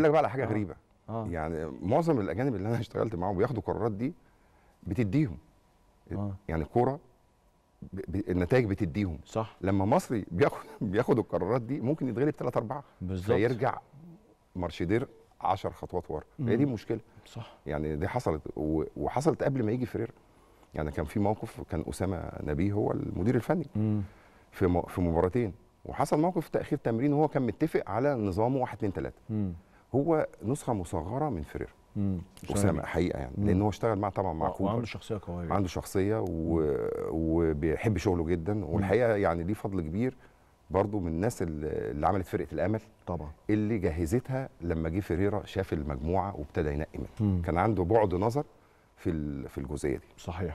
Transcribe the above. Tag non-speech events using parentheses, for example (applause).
اقول لك بقى على حاجه آه. غريبه آه. يعني معظم الاجانب اللي انا اشتغلت معاهم بياخدوا قرارات دي بتديهم آه. يعني الكوره ب... النتائج بتديهم صح لما مصري بياخد (laughs) بياخد القرارات دي ممكن يتغلب ثلاث اربعه بالظبط فيرجع مارشيدير 10 خطوات ورا هي دي المشكله صح يعني دي حصلت و... وحصلت قبل ما يجي فرير يعني كان في موقف كان اسامه نبيه هو المدير الفني مم. في م... في مباراتين وحصل موقف تاخير تمرين وهو كان متفق على نظامه 1 2 3 هو نسخه مصغره من فريرا اسامه حقيقه يعني مم. لان هو اشتغل مع طبعا مع آه، كوبر عنده شخصيه قويه عنده شخصيه و... وبيحب شغله جدا والحقيقه يعني ليه فضل كبير برضه من الناس اللي عملت فرقه الامل طبعا اللي جهزتها لما جه فيريرا شاف المجموعه وابتدى ينقي منها كان عنده بعد نظر في في الجزئيه دي صحيح